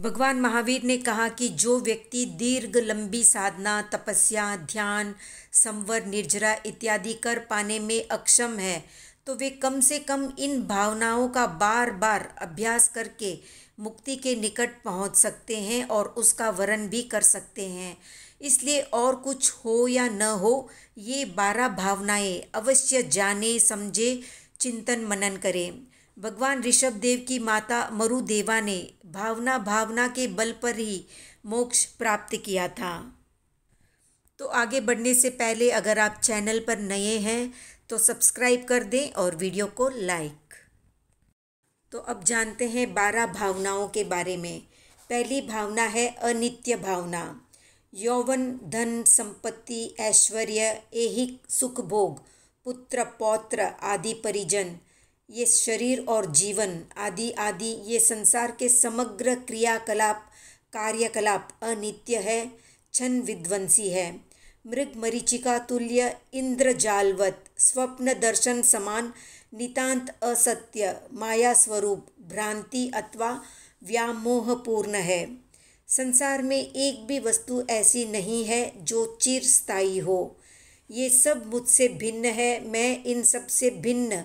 भगवान महावीर ने कहा कि जो व्यक्ति दीर्घ लंबी साधना तपस्या ध्यान संवर निर्जरा इत्यादि कर पाने में अक्षम है तो वे कम से कम इन भावनाओं का बार बार अभ्यास करके मुक्ति के निकट पहुंच सकते हैं और उसका वरण भी कर सकते हैं इसलिए और कुछ हो या न हो ये बारह भावनाएं अवश्य जाने समझे चिंतन मनन करें भगवान ऋषभ देव की माता मरुदेवा ने भावना भावना के बल पर ही मोक्ष प्राप्त किया था तो आगे बढ़ने से पहले अगर आप चैनल पर नए हैं तो सब्सक्राइब कर दें और वीडियो को लाइक तो अब जानते हैं बारह भावनाओं के बारे में पहली भावना है अनित्य भावना यौवन धन संपत्ति ऐश्वर्य एहिक सुख भोग पुत्र पौत्र आदि परिजन ये शरीर और जीवन आदि आदि ये संसार के समग्र क्रियाकलाप कार्यकलाप अनित्य है छन विध्वंसी है मृग मरीचिका तुल्य जालवत स्वप्न दर्शन समान नितांत असत्य माया स्वरूप भ्रांति अथवा व्यामोहपूर्ण है संसार में एक भी वस्तु ऐसी नहीं है जो चिरस्थायी हो ये सब मुझसे भिन्न है मैं इन सब से भिन्न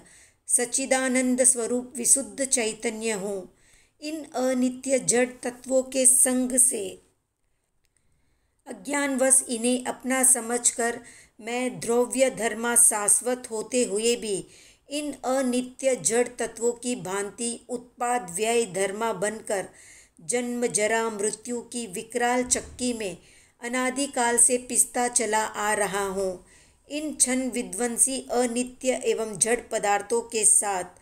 सच्चिदानंद स्वरूप विशुद्ध चैतन्य हूँ इन अनित्य जड़ तत्वों के संग से अज्ञानवश इन्हें अपना समझकर मैं द्रव्य धर्मा शाश्वत होते हुए भी इन अनित्य जड़ तत्वों की भांति उत्पाद व्यय धर्मा बनकर जन्म जरा मृत्यु की विकराल चक्की में अनादिकाल से पिस्ता चला आ रहा हूँ इन क्षण विध्वंसी अनित्य एवं जड़ पदार्थों के साथ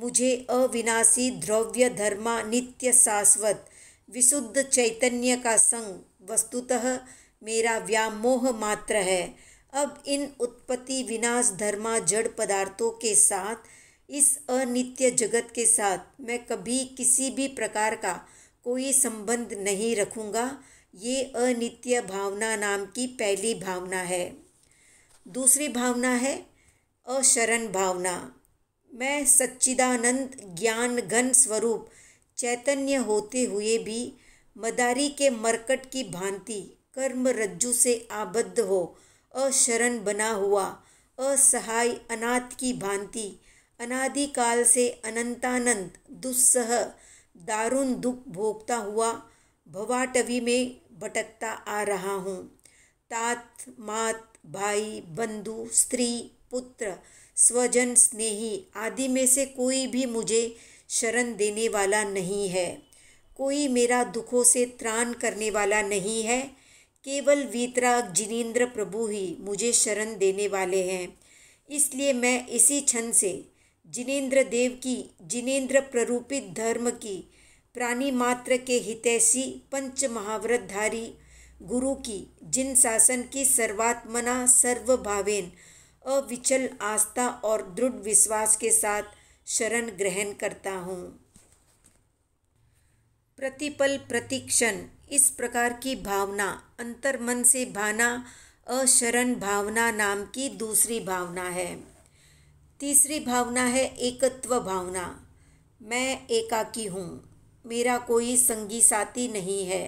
मुझे अविनाशी द्रव्य धर्मा नित्य शाश्वत विशुद्ध चैतन्य का संग वस्तुतः मेरा व्यामोह मात्र है अब इन उत्पत्ति विनाश धर्मा जड़ पदार्थों के साथ इस अनित्य जगत के साथ मैं कभी किसी भी प्रकार का कोई संबंध नहीं रखूँगा ये अनित्य भावना नाम की पहली भावना है दूसरी भावना है अशरण भावना मैं सच्चिदानंद ज्ञान घन स्वरूप चैतन्य होते हुए भी मदारी के मरकट की भांति कर्म रज्जु से आबद्ध हो अशरण बना हुआ असहाय अनाथ की भांति अनादिकाल से अनंतानंद दुस्सह दारुण दुख भोगता हुआ भवाटवी में भटकता आ रहा हूँ तात मात भाई बंधु स्त्री पुत्र स्वजन स्नेही आदि में से कोई भी मुझे शरण देने वाला नहीं है कोई मेरा दुखों से त्राण करने वाला नहीं है केवल वीतराग जिनेन्द्र प्रभु ही मुझे शरण देने वाले हैं इसलिए मैं इसी क्षण से जिनेन्द्र देव की जिनेन्द्र प्ररूपित धर्म की प्राणी मात्र के हितैषी पंच महाव्रतधारी गुरु की जिन शासन की सर्वात्मना सर्वभावेन अविचल आस्था और दृढ़ विश्वास के साथ शरण ग्रहण करता हूँ प्रतिपल प्रतिक्षण इस प्रकार की भावना अंतर्मन से भाना अशरण भावना नाम की दूसरी भावना है तीसरी भावना है एकत्व भावना मैं एकाकी हूँ मेरा कोई संगी साथी नहीं है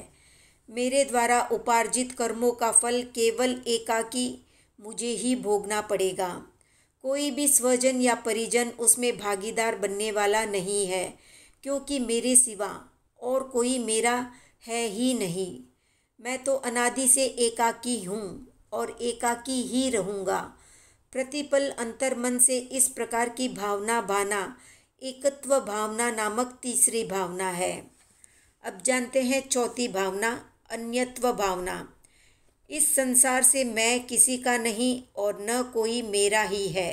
मेरे द्वारा उपार्जित कर्मों का फल केवल एकाकी मुझे ही भोगना पड़ेगा कोई भी स्वजन या परिजन उसमें भागीदार बनने वाला नहीं है क्योंकि मेरे सिवा और कोई मेरा है ही नहीं मैं तो अनादि से एकाकी हूँ और एकाकी ही रहूँगा प्रतिपल अंतर्मन से इस प्रकार की भावना भाना एकत्व भावना नामक तीसरी भावना है अब जानते हैं चौथी भावना अन्यत्व भावना इस संसार से मैं किसी का नहीं और न कोई मेरा ही है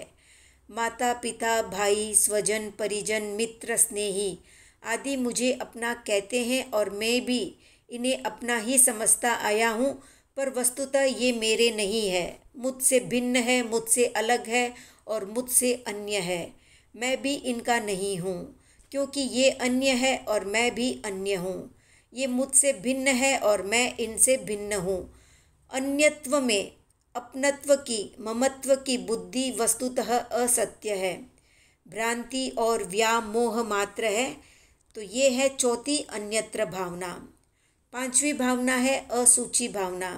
माता पिता भाई स्वजन परिजन मित्र स्नेही आदि मुझे अपना कहते हैं और मैं भी इन्हें अपना ही समझता आया हूँ पर वस्तुतः ये मेरे नहीं है मुझसे भिन्न है मुझसे अलग है और मुझसे अन्य है मैं भी इनका नहीं हूँ क्योंकि ये अन्य है और मैं भी अन्य हूँ ये मुझसे भिन्न है और मैं इनसे भिन्न हूँ अन्यत्व में अपनत्व की ममत्व की बुद्धि वस्तुतः असत्य है भ्रांति और व्यामोह मात्र है तो ये है चौथी अन्यत्र भावना पांचवी भावना है असूची भावना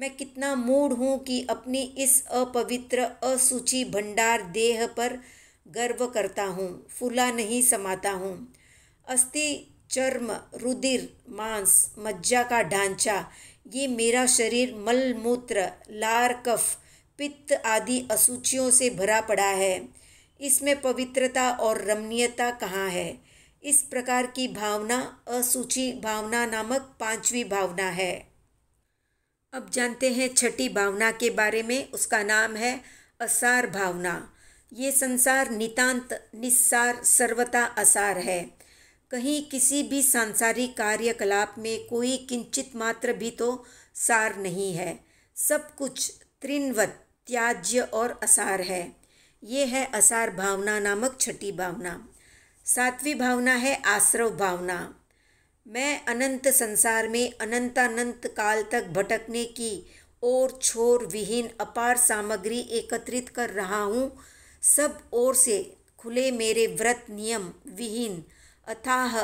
मैं कितना मूड हूँ कि अपनी इस अपवित्र असूची भंडार देह पर गर्व करता हूँ फूला नहीं समाता हूँ अस्थि चर्म रुधिर मांस मज्जा का ढांचा ये मेरा शरीर मल मूत्र लार कफ पित्त आदि असूचियों से भरा पड़ा है इसमें पवित्रता और रमणीयता कहाँ है इस प्रकार की भावना असूची भावना नामक पांचवी भावना है अब जानते हैं छठी भावना के बारे में उसका नाम है असार भावना ये संसार नितांत निस्सार सर्वता असार है कहीं किसी भी सांसारिक कार्यकलाप में कोई किंचित मात्र भी तो सार नहीं है सब कुछ त्रिनवत त्याज्य और असार है ये है असार भावना नामक छठी भावना सातवीं भावना है आश्रव भावना मैं अनंत संसार में अनंतानंत काल तक भटकने की और छोर विहीन अपार सामग्री एकत्रित कर रहा हूँ सब ओर से खुले मेरे व्रत नियम विहीन अथाह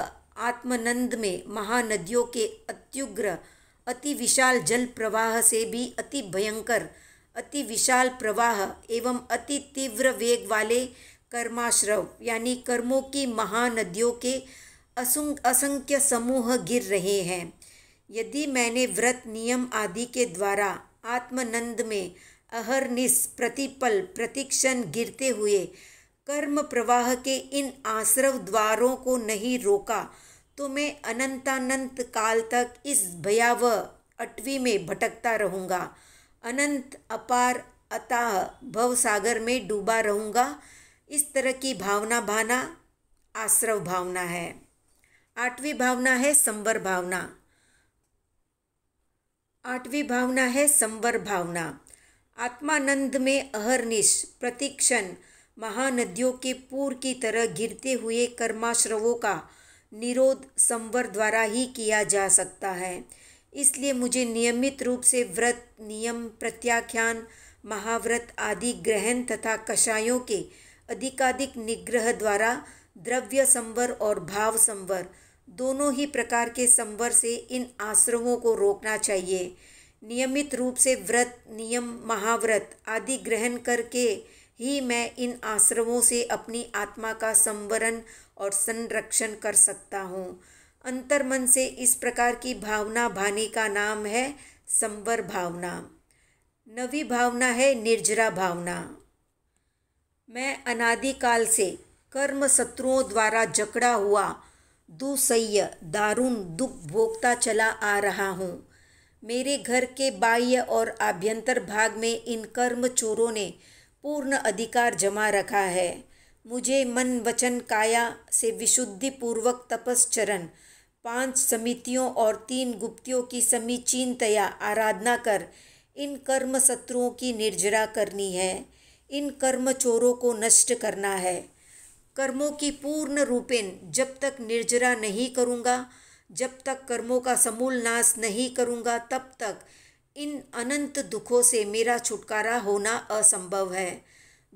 आत्मनंद में महानदियों के अत्युग्र अति विशाल जल प्रवाह से भी अति भयंकर अति विशाल प्रवाह एवं अति तीव्र वेग वाले कर्माश्रव यानी कर्मों की महानदियों के असंख्य समूह गिर रहे हैं यदि मैंने व्रत नियम आदि के द्वारा आत्मनंद में अहरनिस प्रतिपल प्रतिक्षण गिरते हुए कर्म प्रवाह के इन आश्रव द्वारों को नहीं रोका तो मैं अनंतानंत काल तक इस भयावह अटवी में भटकता रहूँगा अनंत अपार अतः भव सागर में डूबा रहूँगा इस तरह की भावना भाना आश्रव भावना है आठवीं भावना है संवर भावना आठवीं भावना है संवर भावना आत्मानंद में अहरनिश प्रतिक्षण महानदियों के पूर की तरह गिरते हुए कर्माश्रवों का निरोध संवर द्वारा ही किया जा सकता है इसलिए मुझे नियमित रूप से व्रत नियम प्रत्याख्यान महाव्रत आदि ग्रहण तथा कषायों के अधिकाधिक निग्रह द्वारा द्रव्य संवर और भाव संवर दोनों ही प्रकार के संवर से इन आश्रमों को रोकना चाहिए नियमित रूप से व्रत नियम महाव्रत आदि ग्रहण करके ही मैं इन आश्रमों से अपनी आत्मा का संवरण और संरक्षण कर सकता हूँ अंतर मन से इस प्रकार की भावना भाने का नाम है संवर भावना नवी भावना है निर्जरा भावना मैं अनादिकाल से कर्म शत्रुओं द्वारा जकड़ा हुआ दुसह्य दारुण दुख भोगता चला आ रहा हूँ मेरे घर के बाह्य और आभ्यंतर भाग में इन कर्म चोरों ने पूर्ण अधिकार जमा रखा है मुझे मन वचन काया से विशुद्धि पूर्वक तपस्चरण पांच समितियों और तीन गुप्तियों की समीचीनतया आराधना कर इन कर्म शत्रुओं की निर्जरा करनी है इन कर्म चोरों को नष्ट करना है कर्मों की पूर्ण रूपेण जब तक निर्जरा नहीं करूँगा जब तक कर्मों का समूल नाश नहीं करूँगा तब तक इन अनंत दुखों से मेरा छुटकारा होना असंभव है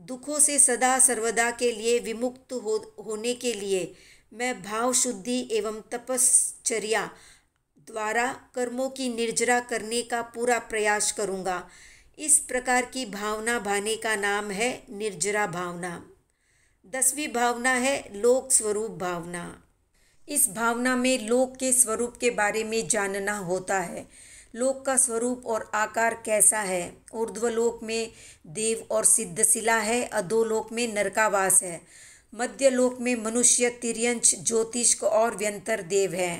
दुखों से सदा सर्वदा के लिए विमुक्त हो होने के लिए मैं भाव शुद्धि एवं तपश्चर्या द्वारा कर्मों की निर्जरा करने का पूरा प्रयास करूँगा इस प्रकार की भावना भाने का नाम है निर्जरा भावना दसवीं भावना है लोक स्वरूप भावना इस भावना में लोक के स्वरूप के बारे में जानना होता है लोक का स्वरूप और आकार कैसा है ऊर्ध्वलोक में देव और सिद्धशिला है अधोलोक में नरकावास है मध्यलोक में मनुष्य तिरंश ज्योतिष और व्यंतर देव है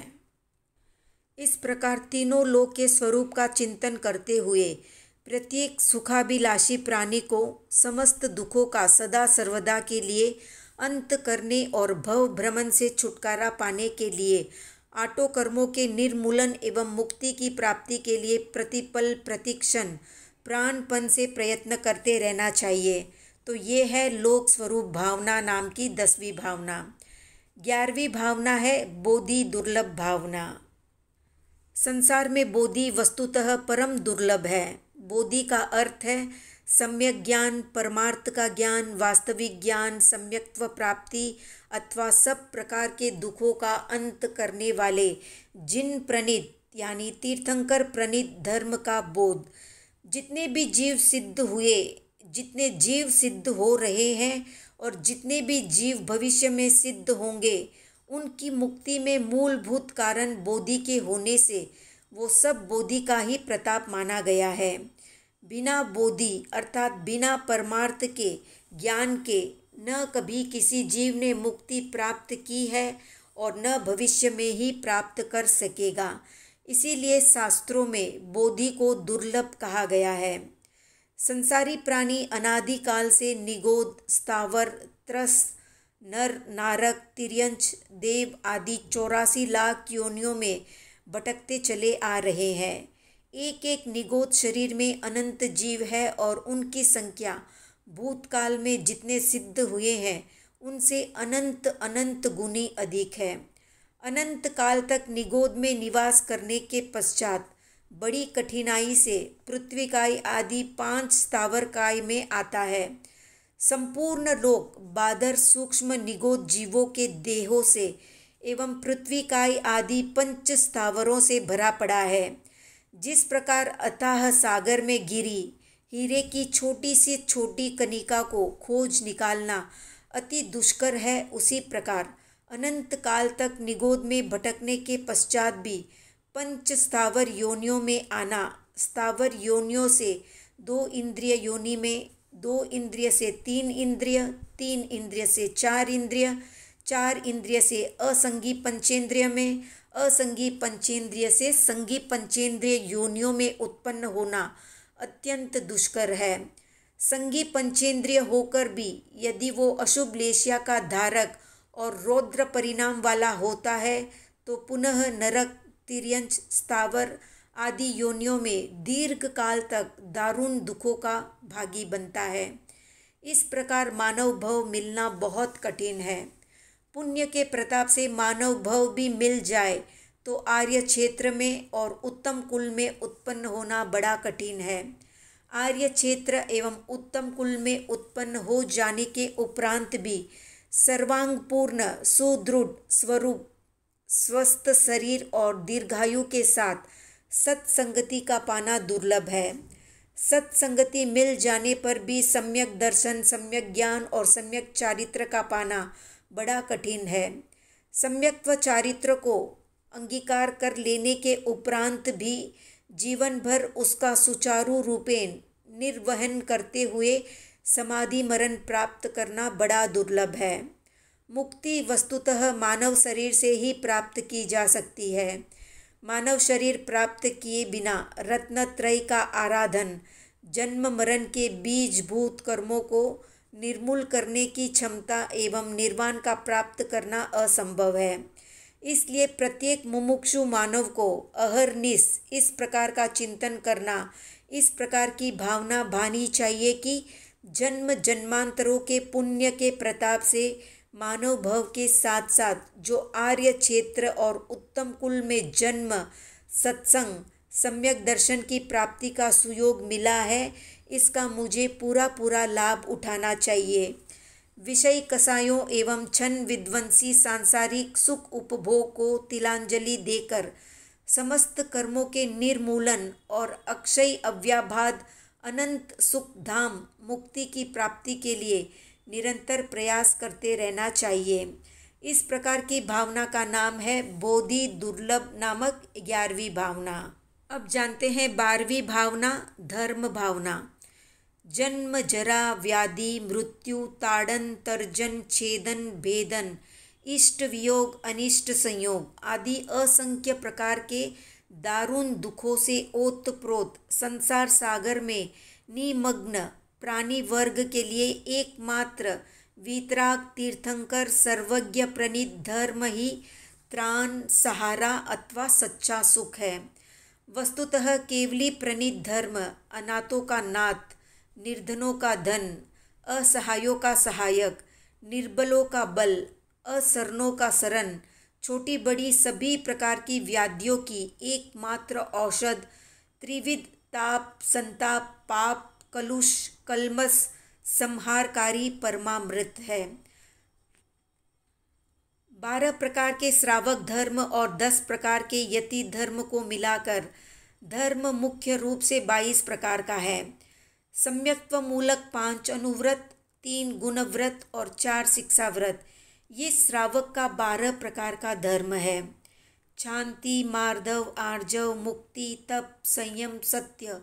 इस प्रकार तीनों लोक के स्वरूप का चिंतन करते हुए प्रत्येक सुखाभिलाषी प्राणी को समस्त दुखों का सदा सर्वदा के लिए अंत करने और भव भ्रमण से छुटकारा पाने के लिए आटो कर्मों के निर्मूलन एवं मुक्ति की प्राप्ति के लिए प्रतिपल प्रतिक्षण प्राणपन से प्रयत्न करते रहना चाहिए तो ये है लोक स्वरूप भावना नाम की दसवीं भावना ग्यारहवीं भावना है बोधि दुर्लभ भावना संसार में बोधि वस्तुतः परम दुर्लभ है बोधि का अर्थ है सम्यक ज्ञान परमार्थ का ज्ञान वास्तविक ज्ञान सम्यक्त्व प्राप्ति अथवा सब प्रकार के दुखों का अंत करने वाले जिन प्रणीत यानी तीर्थंकर प्रणीत धर्म का बोध जितने भी जीव सिद्ध हुए जितने जीव सिद्ध हो रहे हैं और जितने भी जीव भविष्य में सिद्ध होंगे उनकी मुक्ति में मूलभूत कारण बोधि के होने से वो सब बोधि का ही प्रताप माना गया है बिना बोधि अर्थात बिना परमार्थ के ज्ञान के न कभी किसी जीव ने मुक्ति प्राप्त की है और न भविष्य में ही प्राप्त कर सकेगा इसीलिए शास्त्रों में बोधि को दुर्लभ कहा गया है संसारी प्राणी अनादिकाल से निगोद स्थावर त्रस नर नारक तिरंश देव आदि चौरासी लाख योनियों में भटकते चले आ रहे हैं एक एक निगोद शरीर में अनंत जीव है और उनकी संख्या भूतकाल में जितने सिद्ध हुए हैं उनसे अनंत अनंत गुनी अधिक है अनंत काल तक निगोद में निवास करने के पश्चात बड़ी कठिनाई से पृथ्वीकाय आदि पांच स्थावरकाय में आता है संपूर्ण लोक बादर सूक्ष्म निगोद जीवों के देहों से एवं पृथ्वीकाय आदि पंच स्थावरों से भरा पड़ा है जिस प्रकार अथाह सागर में गिरी हीरे की छोटी सी छोटी कनिका को खोज निकालना अति दुष्कर है उसी प्रकार अनंत काल तक निगोद में भटकने के पश्चात भी पंच स्थावर योनियों में आना स्थावर योनियों से दो इंद्रिय योनि में दो इंद्रिय से तीन इंद्रिय तीन इंद्रिय से चार इंद्रिय चार इंद्रिय से असंगी पंचेंद्रिय में असंगी पंचेंद्रिय से संगी पंचेंद्रिय योनियों में उत्पन्न होना अत्यंत दुष्कर है संगी पंचेंद्रिय होकर भी यदि वो अशुभ लेशिया का धारक और रौद्र परिणाम वाला होता है तो पुनः नरक तिरंज स्थावर आदि योनियों में दीर्घ काल तक दारुण दुखों का भागी बनता है इस प्रकार मानव भव मिलना बहुत कठिन है पुण्य के प्रताप से मानव भव भी मिल जाए तो आर्य क्षेत्र में और उत्तम कुल में उत्पन्न होना बड़ा कठिन है आर्य क्षेत्र एवं उत्तम कुल में उत्पन्न हो जाने के उपरांत भी सर्वांग पूर्ण सुदृढ़ स्वरूप स्वस्थ शरीर और दीर्घायु के साथ सत्संगति का पाना दुर्लभ है सत्संगति मिल जाने पर भी सम्यक दर्शन सम्यक ज्ञान और सम्यक चारित्र का पाना बड़ा कठिन है सम्यक्व चारित्र को अंगीकार कर लेने के उपरांत भी जीवन भर उसका सुचारू रूपेण निर्वहन करते हुए समाधि मरण प्राप्त करना बड़ा दुर्लभ है मुक्ति वस्तुतः मानव शरीर से ही प्राप्त की जा सकती है मानव शरीर प्राप्त किए बिना रत्नत्रय का आराधन जन्म मरण के बीजभूत कर्मों को निर्मूल करने की क्षमता एवं निर्वाण का प्राप्त करना असंभव है इसलिए प्रत्येक मुमुक्षु मानव को अहरनिश इस प्रकार का चिंतन करना इस प्रकार की भावना भानी चाहिए कि जन्म जन्मांतरों के पुण्य के प्रताप से मानव भव के साथ साथ जो आर्य क्षेत्र और उत्तम कुल में जन्म सत्संग सम्यक दर्शन की प्राप्ति का सुयोग मिला है इसका मुझे पूरा पूरा लाभ उठाना चाहिए विषय कसायों एवं छन विध्वंसी सांसारिक सुख उपभोग को तिलांजलि देकर समस्त कर्मों के निर्मूलन और अक्षय अव्याभाद अनंत सुख धाम मुक्ति की प्राप्ति के लिए निरंतर प्रयास करते रहना चाहिए इस प्रकार की भावना का नाम है बोधि दुर्लभ नामक ग्यारहवीं भावना अब जानते हैं बारहवीं भावना धर्म भावना जन्म जरा व्याधि मृत्यु ताड़न तर्जन छेदन भेदन इष्ट वियोग अनिष्ट संयोग आदि असंख्य प्रकार के दारुण दुखों से ओतप्रोत संसार सागर में निमग्न प्राणी वर्ग के लिए एकमात्र वितराग तीर्थंकर सर्वज्ञ प्रणीत धर्म ही त्राण सहारा अथवा सच्चा सुख है वस्तुतः केवली प्रणीत धर्म अनाथों का नाथ निर्धनों का धन असहायों का सहायक निर्बलों का बल असरनों का शरण छोटी बड़ी सभी प्रकार की व्याधियों की एकमात्र औषध त्रिविध ताप संताप पाप कलुष कलमस संहारकारी परमामृत है बारह प्रकार के श्रावक धर्म और दस प्रकार के यति धर्म को मिलाकर धर्म मुख्य रूप से बाईस प्रकार का है सम्यक्त्व मूलक पांच अनुव्रत तीन गुणव्रत और चार शिक्षा व्रत ये श्रावक का बारह प्रकार का धर्म है शांति मार्दव आर्जव मुक्ति तप संयम सत्य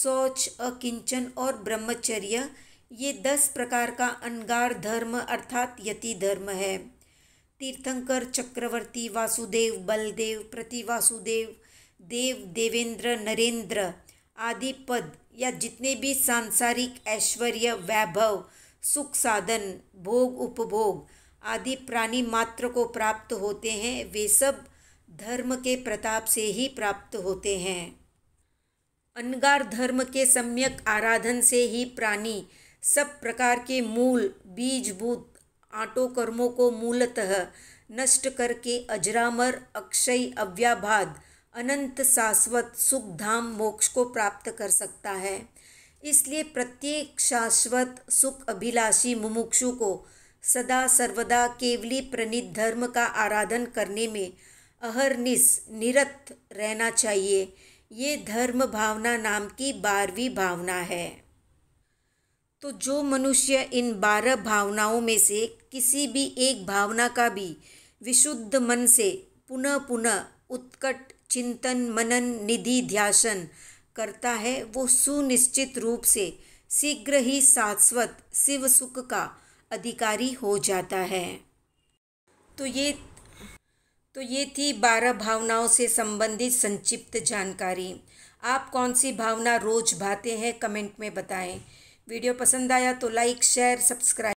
सोच अकिंचन और ब्रह्मचर्य ये दस प्रकार का अनगार धर्म अर्थात यति धर्म है तीर्थंकर चक्रवर्ती वासुदेव बलदेव प्रति वासुदेव देव देवेंद्र नरेंद्र आदि पद या जितने भी सांसारिक ऐश्वर्य वैभव सुख साधन भोग उपभोग आदि प्राणी मात्र को प्राप्त होते हैं वे सब धर्म के प्रताप से ही प्राप्त होते हैं अनगार धर्म के सम्यक आराधन से ही प्राणी सब प्रकार के मूल बीजभूत आटो कर्मों को मूलतः नष्ट करके अजरामर अक्षय अव्याभाद अनंत शाश्वत सुख धाम मोक्ष को प्राप्त कर सकता है इसलिए प्रत्येक शाश्वत सुख अभिलाषी मुमुक्षु को सदा सर्वदा केवली प्रणित धर्म का आराधन करने में अहरनिश निरत रहना चाहिए ये धर्म भावना नाम की बारहवीं भावना है तो जो मनुष्य इन बारह भावनाओं में से किसी भी एक भावना का भी विशुद्ध मन से पुनः पुनः उत्कट चिंतन मनन निधि ध्यासन करता है वो सुनिश्चित रूप से शीघ्र ही शाश्वत शिव सुख का अधिकारी हो जाता है तो ये तो ये थी बारह भावनाओं से संबंधित संक्षिप्त जानकारी आप कौन सी भावना रोज भाते हैं कमेंट में बताएं वीडियो पसंद आया तो लाइक शेयर सब्सक्राइब